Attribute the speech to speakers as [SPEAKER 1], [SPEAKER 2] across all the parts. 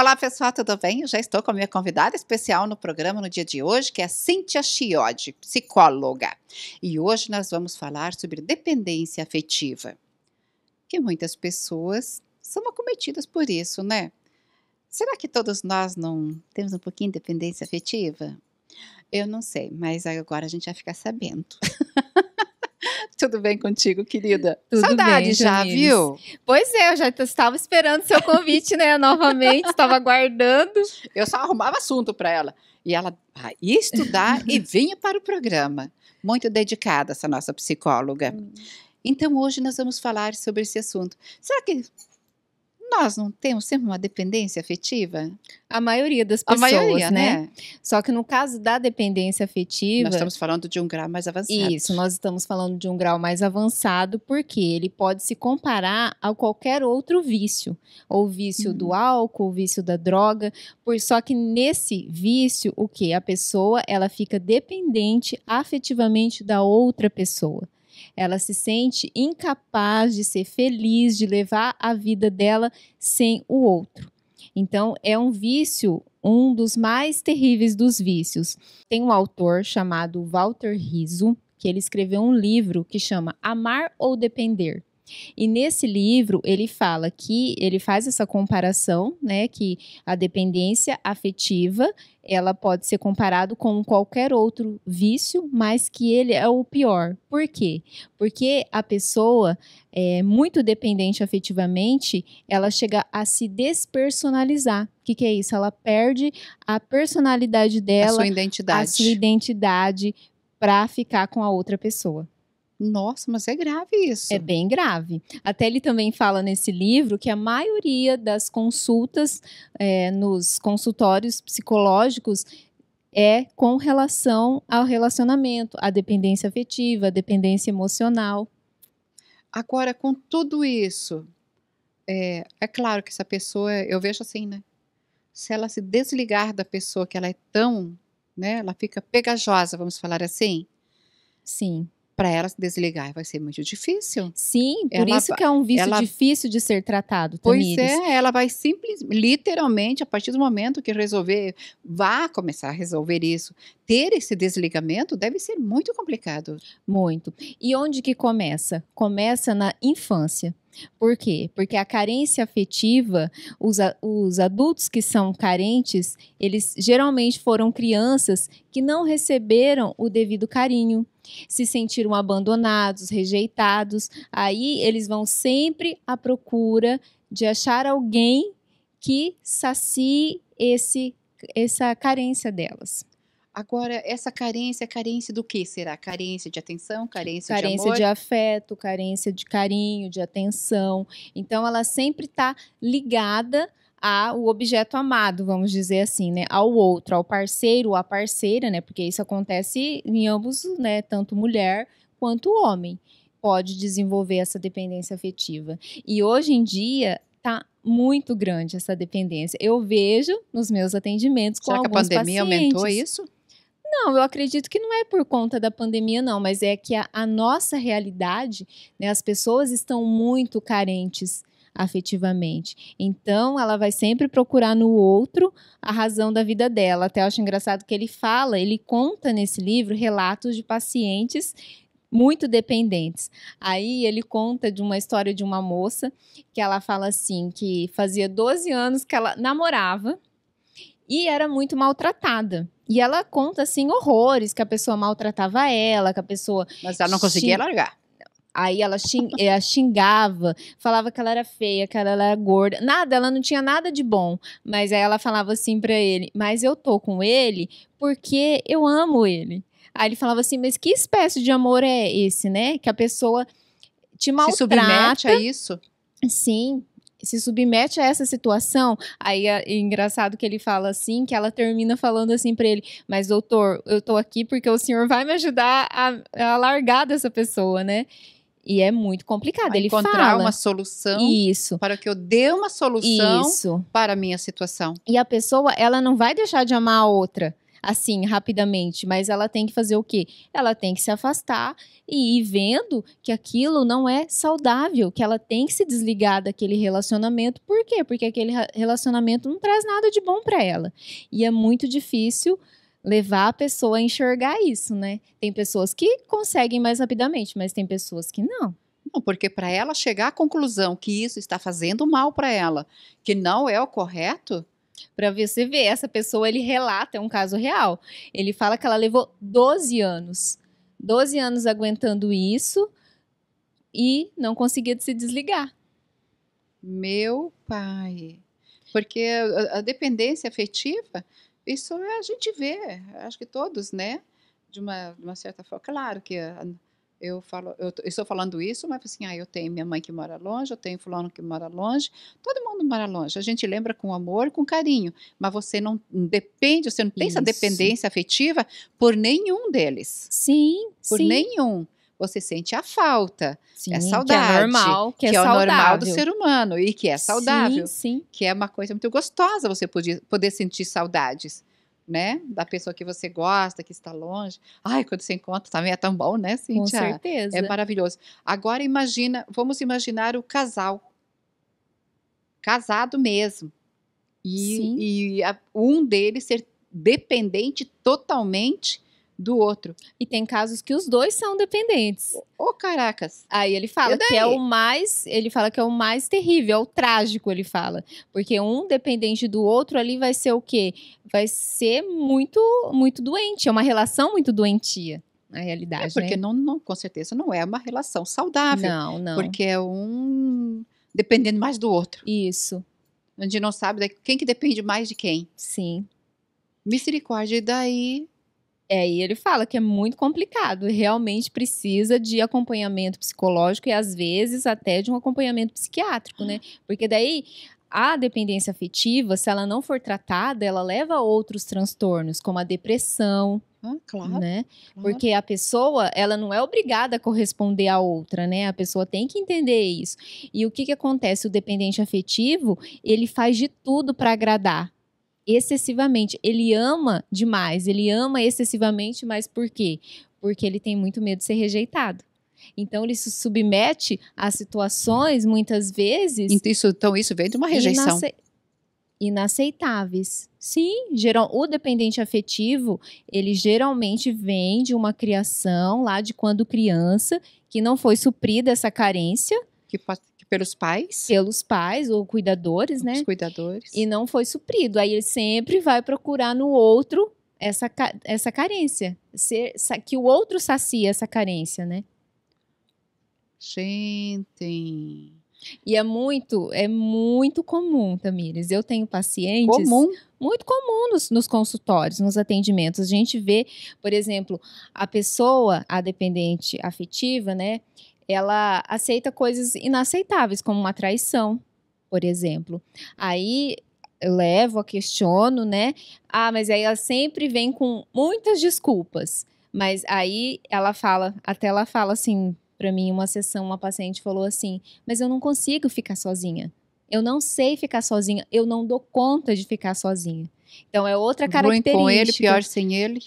[SPEAKER 1] Olá pessoal, tudo bem? Eu já estou com a minha convidada especial no programa no dia de hoje, que é a Cíntia Chiodi, psicóloga. E hoje nós vamos falar sobre dependência afetiva, que muitas pessoas são acometidas por isso, né? Será que todos nós não temos um pouquinho de dependência afetiva? Eu não sei, mas agora a gente vai ficar sabendo. Tudo bem contigo, querida? Tudo Saudade bem, já, viu? Pois é, eu já estava esperando seu convite, né? Novamente, estava aguardando. Eu só arrumava assunto para ela. E ela ia estudar e vinha para o programa. Muito dedicada essa nossa psicóloga. Hum. Então, hoje nós vamos falar sobre esse assunto. Será que nós não temos sempre uma dependência afetiva? A maioria das pessoas, maioria, né? né? Só que no caso da dependência
[SPEAKER 2] afetiva. Nós estamos
[SPEAKER 1] falando de um grau mais avançado. Isso,
[SPEAKER 2] nós estamos falando de um grau mais avançado, porque ele pode se comparar a qualquer outro vício. Ou vício uhum. do álcool, vício da droga. Por, só que nesse vício, o que? A pessoa ela fica dependente afetivamente da outra pessoa. Ela se sente incapaz de ser feliz, de levar a vida dela sem o outro. Então, é um vício, um dos mais terríveis dos vícios. Tem um autor chamado Walter Rizzo, que ele escreveu um livro que chama Amar ou Depender. E nesse livro ele fala que ele faz essa comparação, né, que a dependência afetiva ela pode ser comparado com qualquer outro vício, mas que ele é o pior. Por quê? Porque a pessoa é muito dependente afetivamente, ela chega a se despersonalizar. O que, que é isso? Ela perde a personalidade dela, a sua identidade, a sua identidade para ficar com a outra pessoa. Nossa, mas é grave isso. É bem grave. Até ele também fala nesse livro que a maioria das consultas é, nos consultórios psicológicos é com relação ao
[SPEAKER 1] relacionamento, à dependência afetiva, à dependência emocional. Agora, com tudo isso, é, é claro que essa pessoa, eu vejo assim, né? Se ela se desligar da pessoa que ela é tão, né? Ela fica pegajosa, vamos falar assim. Sim para ela se desligar vai ser muito difícil. Sim, por ela, isso que é um vício ela, difícil de ser tratado, Tamires. Pois é, ela vai simples, literalmente, a partir do momento que resolver, vá começar a resolver isso. Ter esse desligamento deve ser muito complicado.
[SPEAKER 2] Muito. E onde que começa? Começa na infância. Por quê? Porque a carência afetiva, os, os adultos que são carentes, eles geralmente foram crianças que não receberam o devido carinho, se sentiram abandonados, rejeitados. Aí eles vão sempre à procura de achar alguém que sacie esse, essa carência delas.
[SPEAKER 1] Agora, essa carência, carência do que será? Carência de atenção, carência, carência de amor? Carência de
[SPEAKER 2] afeto, carência de carinho, de atenção. Então, ela sempre está ligada ao objeto amado, vamos dizer assim, né? Ao outro, ao parceiro, à parceira, né? Porque isso acontece em ambos, né? Tanto mulher quanto homem pode desenvolver essa dependência afetiva. E hoje em dia, tá muito grande essa dependência. Eu vejo nos meus atendimentos Será com alguns pacientes. Será que a pandemia pacientes. aumentou isso? Não, eu acredito que não é por conta da pandemia, não, mas é que a, a nossa realidade, né, as pessoas estão muito carentes afetivamente. Então, ela vai sempre procurar no outro a razão da vida dela. Até eu acho engraçado que ele fala, ele conta nesse livro relatos de pacientes muito dependentes. Aí ele conta de uma história de uma moça que ela fala assim que fazia 12 anos que ela namorava e era muito maltratada. E ela conta, assim, horrores, que a pessoa maltratava ela, que a pessoa... Mas ela não conseguia xing... largar. Aí ela xing... xingava, falava que ela era feia, que ela era gorda. Nada, ela não tinha nada de bom. Mas aí ela falava assim pra ele, mas eu tô com ele porque eu amo ele. Aí ele falava assim, mas que espécie de amor é esse, né? Que a pessoa te maltrata. Se submete a isso? Sim, se submete a essa situação, aí é engraçado que ele fala assim, que ela termina falando assim para ele, mas doutor, eu tô aqui porque o senhor vai me ajudar a, a largar dessa pessoa, né? E é muito complicado. A
[SPEAKER 1] ele encontrar fala, uma solução. Isso. Para que eu dê uma solução Isso. para a minha situação.
[SPEAKER 2] E a pessoa, ela não vai deixar de amar a outra assim, rapidamente, mas ela tem que fazer o quê? Ela tem que se afastar e ir vendo que aquilo não é saudável, que ela tem que se desligar daquele relacionamento. Por quê? Porque aquele relacionamento não traz nada de bom para ela. E é muito difícil levar a pessoa a enxergar isso,
[SPEAKER 1] né? Tem pessoas que conseguem mais rapidamente, mas tem pessoas que não. Não, porque para ela chegar à conclusão que isso está fazendo mal para ela, que não é o correto, para você ver, essa pessoa ele relata, é um caso real. Ele fala que ela levou 12
[SPEAKER 2] anos. 12 anos aguentando isso e não conseguia
[SPEAKER 1] se desligar. Meu pai. Porque a dependência afetiva, isso a gente vê, acho que todos, né? De uma, de uma certa forma. Claro que a, eu falo, eu, estou falando isso, mas assim, ah, eu tenho minha mãe que mora longe, eu tenho fulano que mora longe, todo mundo mora longe. A gente lembra com amor, com carinho, mas você não depende, você não tem isso. essa dependência afetiva por nenhum deles. Sim, por sim. nenhum. Você sente a falta, é sim, é saudade, que é normal, que, que é, é o normal do ser humano e que é saudável, sim, sim. que é uma coisa muito gostosa você poder, poder sentir saudades né? Da pessoa que você gosta, que está longe. Ai, quando você encontra também é tão bom, né, Cintia? Com certeza. É maravilhoso. Agora imagina, vamos imaginar o casal. Casado mesmo. E, e a, um deles ser dependente totalmente do outro. E tem casos que os dois são dependentes. Ô, oh, caracas. Aí ele fala que é o
[SPEAKER 2] mais, ele fala que é o mais terrível, é o trágico, ele fala, porque um dependente do outro ali vai ser o quê? Vai ser muito muito doente, é uma relação muito
[SPEAKER 1] doentia. Na realidade, é porque né? não, não, com certeza não é uma relação saudável. Não, não. Porque é um dependendo mais do outro. Isso. Onde não sabe quem que depende mais de quem. Sim. Misericórdia, e daí é, e ele fala que
[SPEAKER 2] é muito complicado, realmente precisa de acompanhamento psicológico e às vezes até de um acompanhamento psiquiátrico, né? Porque daí a dependência afetiva, se ela não for tratada, ela leva a outros transtornos, como a depressão. Ah, claro, né? Claro. Porque a pessoa, ela não é obrigada a corresponder à outra, né? A pessoa tem que entender isso. E o que, que acontece? O dependente afetivo, ele faz de tudo para agradar excessivamente. Ele ama demais, ele ama excessivamente, mas por quê? Porque ele tem muito medo de ser rejeitado. Então ele se submete a situações muitas vezes. Então isso, então, isso vem de uma rejeição. Inace inaceitáveis. Sim, geral, o dependente afetivo, ele geralmente vem de uma criação lá de quando criança, que não foi suprida essa carência. Que pelos pais? Pelos pais ou cuidadores, né? Os cuidadores. E não foi suprido. Aí ele sempre vai procurar no outro essa, essa carência. Ser, que o outro sacia essa carência, né? Gente. E é muito, é muito comum, Tamires. Eu tenho pacientes. Comum. Muito comum nos, nos, consultórios, nos atendimentos. A gente vê, por exemplo, a pessoa, a dependente afetiva, né? ela aceita coisas inaceitáveis, como uma traição, por exemplo. Aí eu levo, eu questiono, né? Ah, mas aí ela sempre vem com muitas desculpas. Mas aí ela fala, até ela fala assim, para mim, uma sessão, uma paciente falou assim: "Mas eu não consigo ficar sozinha. Eu não sei ficar sozinha, eu não dou conta de ficar sozinha". Então é outra característica. Ruim com ele, pior sem ele.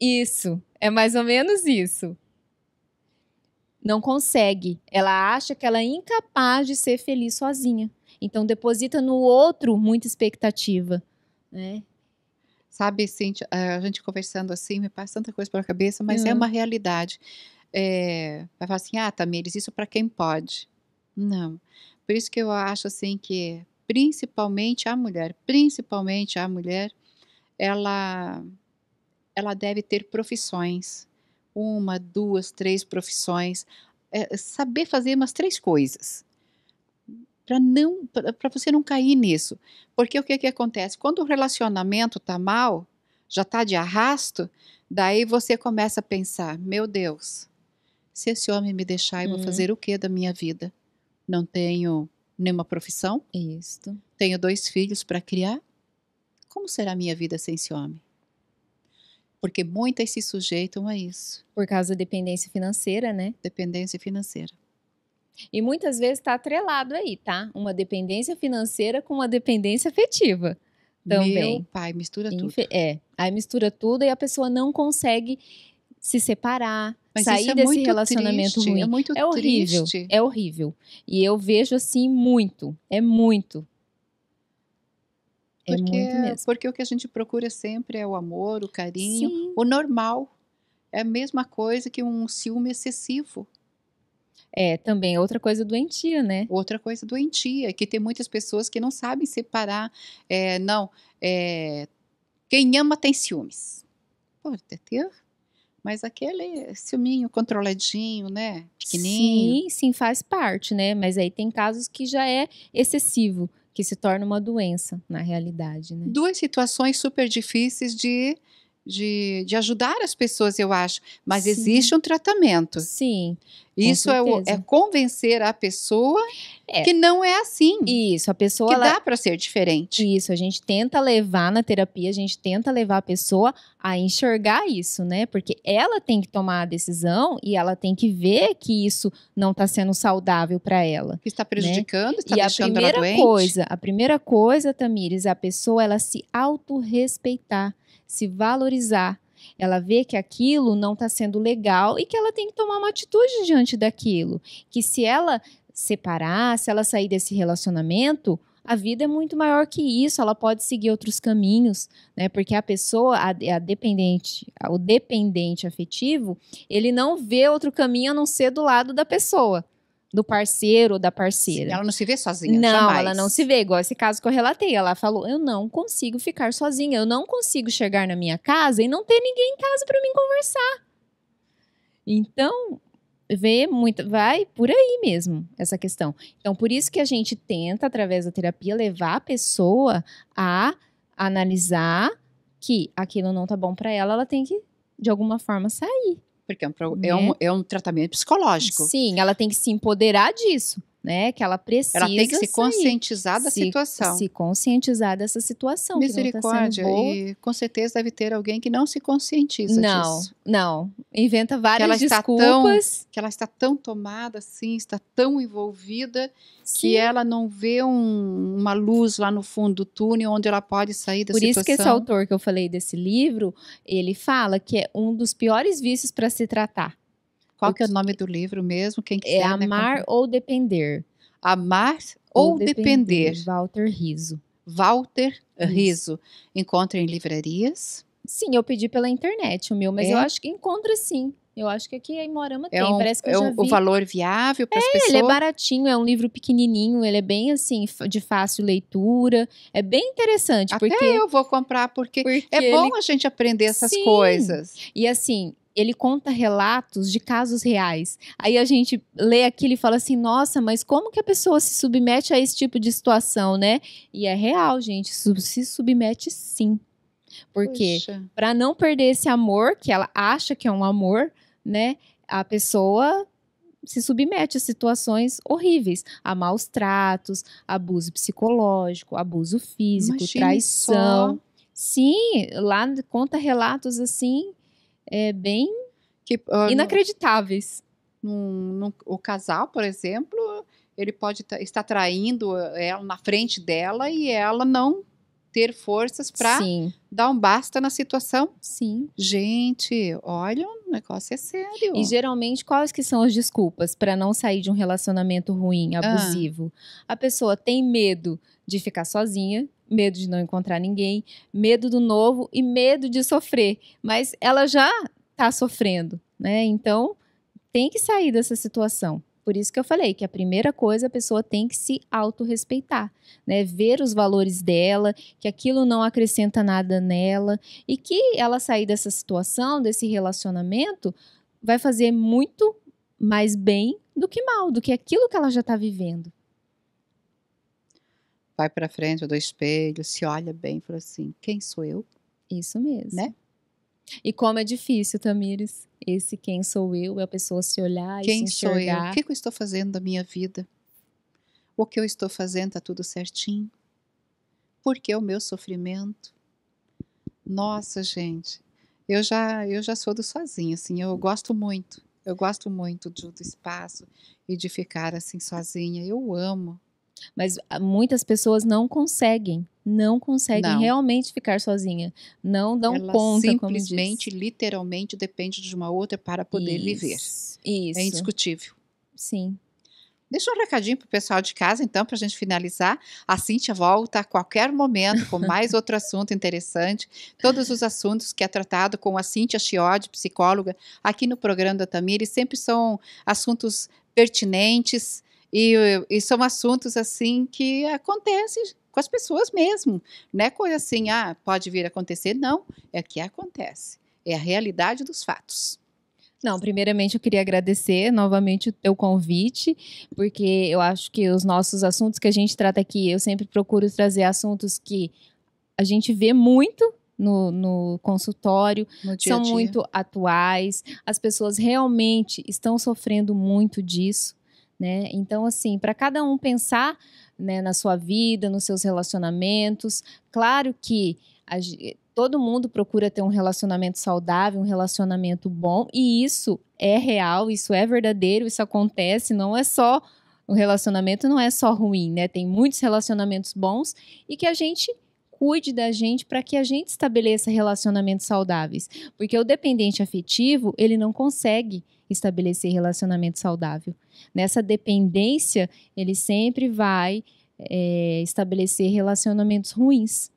[SPEAKER 2] Isso, é mais ou menos isso não consegue. Ela acha que ela é
[SPEAKER 1] incapaz de ser feliz sozinha. Então deposita no outro muita expectativa, né? Sabe, a gente conversando assim, me passa tanta coisa pela cabeça, mas uhum. é hum. uma realidade. É, vai falar assim, ah, Tamires, isso para quem pode. Não. Por isso que eu acho assim que, principalmente a mulher, principalmente a mulher, ela, ela deve ter profissões uma, duas, três profissões, é, saber fazer umas três coisas para não para você não cair nisso. Porque o que, que acontece? Quando o relacionamento tá mal, já tá de arrasto, daí você começa a pensar, meu Deus, se esse homem me deixar, eu vou uhum. fazer o que da minha vida? Não tenho nenhuma profissão? Tenho dois filhos para criar? Como será a minha vida sem esse homem? porque muitas é se sujeitam a é isso. Por causa da dependência financeira, né? Dependência financeira. E muitas
[SPEAKER 2] vezes está atrelado aí, tá? Uma dependência financeira com uma dependência afetiva também. Meu pai, mistura tudo. É, aí mistura tudo e a pessoa não consegue se separar, Mas sair é desse relacionamento triste, é ruim. É muito é horrível, triste. é horrível. E eu vejo assim muito, é muito é porque, é muito mesmo.
[SPEAKER 1] Porque o que a gente procura sempre é o amor, o carinho, Sim. o normal. É a mesma coisa que um ciúme excessivo. É, também é outra coisa doentia, né? Outra coisa doentia, que tem muitas pessoas que não sabem separar. É, não, é, quem ama tem ciúmes. Pode ter, mas aquele ciúminho controladinho, né? Pequenininho. Sim, sim, faz parte, né?
[SPEAKER 2] Mas aí tem casos que já é excessivo que se torna uma doença na realidade. Né?
[SPEAKER 1] Duas situações super difíceis de, de, de ajudar as pessoas, eu acho. Mas Sim. existe um tratamento. Sim. Isso é, é, convencer a pessoa é. que não é assim. Isso, a pessoa. Que ela... dá para ser diferente. Isso, a gente tenta
[SPEAKER 2] levar na terapia, a gente tenta levar a pessoa a enxergar isso, né? Porque ela tem que tomar a decisão e ela tem que ver que isso não está sendo saudável para ela.
[SPEAKER 1] Que está né? prejudicando, né? está e deixando a primeira ela doente. coisa,
[SPEAKER 2] a primeira coisa, Tamires, é a pessoa ela se autorrespeitar, se valorizar ela vê que aquilo não está sendo legal e que ela tem que tomar uma atitude diante daquilo. Que se ela separar, se ela sair desse relacionamento, a vida é muito maior que isso, ela pode seguir outros caminhos, né? Porque a pessoa, a, a dependente, o dependente afetivo, ele não vê outro caminho a não ser do lado da pessoa do parceiro ou da parceira. Ela não se vê sozinha. Não, jamais. ela não se vê, igual esse caso que eu relatei. Ela falou: eu não consigo ficar sozinha, eu não consigo chegar na minha casa e não ter ninguém em casa para mim conversar. Então, vê muito, vai por aí mesmo essa questão. Então, por isso que a gente tenta, através da terapia, levar a pessoa a analisar que aquilo não tá bom para ela, ela tem que, de alguma forma, sair
[SPEAKER 1] porque é um, é né? um, é um tratamento psicológico. Sim,
[SPEAKER 2] ela tem que se empoderar disso
[SPEAKER 1] né? Que ela precisa. Ela tem que se conscientizar da se, situação. Se conscientizar dessa situação. Tá Misericórdia. Tá e com certeza deve ter alguém que não se conscientiza não, disso. Não, Inventa várias que ela desculpas. tão, que ela está tão tomada assim, está tão envolvida Sim. que ela não vê um, uma luz lá no fundo do túnel onde ela pode sair da Por situação. Por isso que esse autor que eu falei desse livro, ele fala que é um dos piores vícios para se tratar qual que é o nome do livro mesmo? Quem é quiser, é Amar né? ou Depender. Amar ou, ou depender. depender. Walter Riso. Walter Riso. Encontra em livrarias? Sim, eu pedi pela internet o meu, mas é? eu acho
[SPEAKER 2] que encontra sim. Eu acho que aqui em Moarama é tem, um, parece que é eu já um, O valor
[SPEAKER 1] viável para as é, é, pessoas. Ele é baratinho, é um
[SPEAKER 2] livro pequenininho, ele é bem assim de fácil leitura, é bem interessante. Até porque eu vou comprar porque, porque é bom ele... a gente aprender essas Sim. coisas. E assim, ele conta relatos de casos reais. Aí a gente lê aquilo e fala assim: nossa, mas como que a pessoa se submete a esse tipo de situação, né? E é real, gente, se submete sim. Porque para não perder esse amor, que ela acha que é um amor, né? A pessoa se submete a situações horríveis, a maus tratos, abuso psicológico, abuso físico, Imagine traição. Só. Sim, lá conta relatos assim é, bem
[SPEAKER 1] que, uh, inacreditáveis. No, o casal, por exemplo, ele pode estar traindo eh, ela na frente dela e ela não ter forças para dar um basta na situação. Sim. Gente, olha, o
[SPEAKER 2] negócio é sério. E geralmente quais que são as desculpas para não sair de um relacionamento ruim, ah. abusivo? Ah. A pessoa tem medo de ficar sozinha, medo de não encontrar ninguém, medo do novo e medo de sofrer. Mas ela já está sofrendo, né? Então tem que sair dessa situação. Por isso que eu falei que a primeira coisa a pessoa tem que se autorrespeitar, né? Ver os valores dela, que aquilo não acrescenta nada nela e que ela sair dessa situação, desse relacionamento, vai fazer muito mais bem do que mal, do que aquilo que ela já está vivendo
[SPEAKER 1] vai para frente do espelho, se olha bem e fala assim: quem sou eu? Isso né? mesmo. Né?
[SPEAKER 2] E como é difícil, Tamires,
[SPEAKER 1] esse quem sou eu é a pessoa se olhar quem e se enxergar. Quem sou eu? O que, eu estou fazendo da minha vida? O que eu estou fazendo está tudo certinho? Por que o meu sofrimento? Nossa, gente, eu já eu já sou do sozinho, assim, eu gosto muito. Eu gosto muito do, do espaço e de ficar assim sozinha. Eu amo mas ah, muitas pessoas não conseguem,
[SPEAKER 2] não conseguem não. realmente
[SPEAKER 1] ficar sozinha, não dão Ela conta, simplesmente, literalmente depende de uma outra para poder isso, viver. Isso. É indiscutível. Sim. Deixa um recadinho para o pessoal de casa, então, para a gente finalizar. A Cíntia volta a qualquer momento com mais outro assunto interessante. Todos os assuntos que é tratado com a Cíntia Chiodi, psicóloga, aqui no programa da Tamiri, sempre são assuntos pertinentes, e, e são assuntos assim que acontecem com as pessoas mesmo. Não é coisa assim, ah, pode vir a acontecer. Não, é que acontece. É a realidade dos fatos.
[SPEAKER 2] Não, primeiramente eu queria agradecer novamente o teu convite, porque eu acho que os nossos assuntos que a gente trata aqui, eu sempre procuro trazer assuntos que a gente vê muito no, no consultório, no dia -dia. são muito atuais, as pessoas realmente estão sofrendo muito disso. Né? Então, assim, para cada um pensar né, na sua vida, nos seus relacionamentos, claro que a, todo mundo procura ter um relacionamento saudável, um relacionamento bom, e isso é real, isso é verdadeiro, isso acontece, não é só. O relacionamento não é só ruim, né? Tem muitos relacionamentos bons e que a gente cuide da gente para que a gente estabeleça relacionamentos saudáveis. Porque o dependente afetivo, ele não consegue estabelecer relacionamento saudável. Nessa dependência, ele sempre vai é, estabelecer relacionamentos ruins.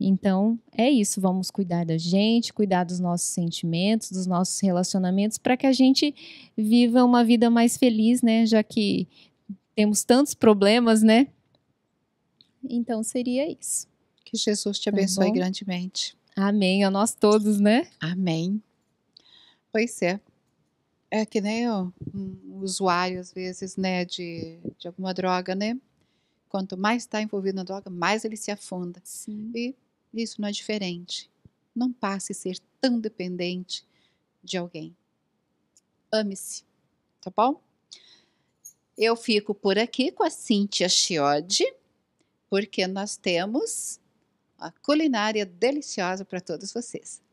[SPEAKER 2] Então, é isso. Vamos cuidar da gente, cuidar dos nossos sentimentos, dos nossos relacionamentos, para que a gente viva uma vida mais feliz, né? Já que temos
[SPEAKER 1] tantos problemas, né?
[SPEAKER 2] Então, seria isso. Que Jesus te tá abençoe tá
[SPEAKER 1] grandemente. Amém. A nós todos, né? Amém. Pois é. É que nem o um usuário, às vezes, né, de, de alguma droga, né? Quanto mais está envolvido na droga, mais ele se afunda. Sim. E isso não é diferente. Não passe a ser tão dependente de alguém. Ame-se, tá bom? Eu fico por aqui com a Cíntia Chiodi, porque nós temos uma culinária deliciosa para todos vocês.